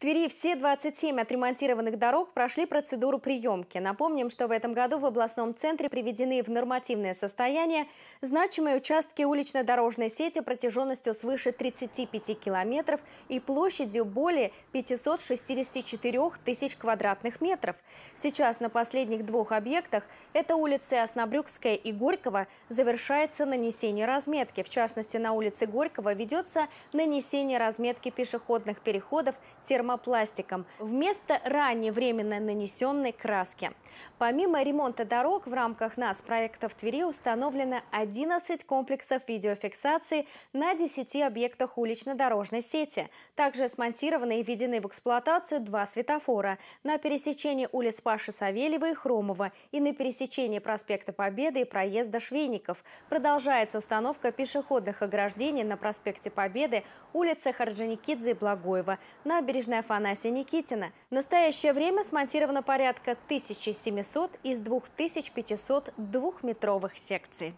Твери все 27 отремонтированных дорог прошли процедуру приемки. Напомним, что в этом году в областном центре приведены в нормативное состояние значимые участки улично-дорожной сети протяженностью свыше 35 километров и площадью более 564 тысяч квадратных метров. Сейчас на последних двух объектах, это улицы Оснобрюкская и Горького, завершается нанесение разметки. В частности, на улице Горького ведется нанесение разметки пешеходных переходов, термометров, термопластиком вместо ранее временно нанесенной краски. Помимо ремонта дорог в рамках нацпроекта в Твери установлено 11 комплексов видеофиксации на 10 объектах улично-дорожной сети. Также смонтированы и введены в эксплуатацию два светофора на пересечении улиц Паши Савельева и Хромова и на пересечении проспекта Победы и проезда Швейников. Продолжается установка пешеходных ограждений на проспекте Победы, улице Орджоникидзе и Благоева, набережной Афанасия Никитина. В настоящее время смонтировано порядка 1700 из 2500 двухметровых секций.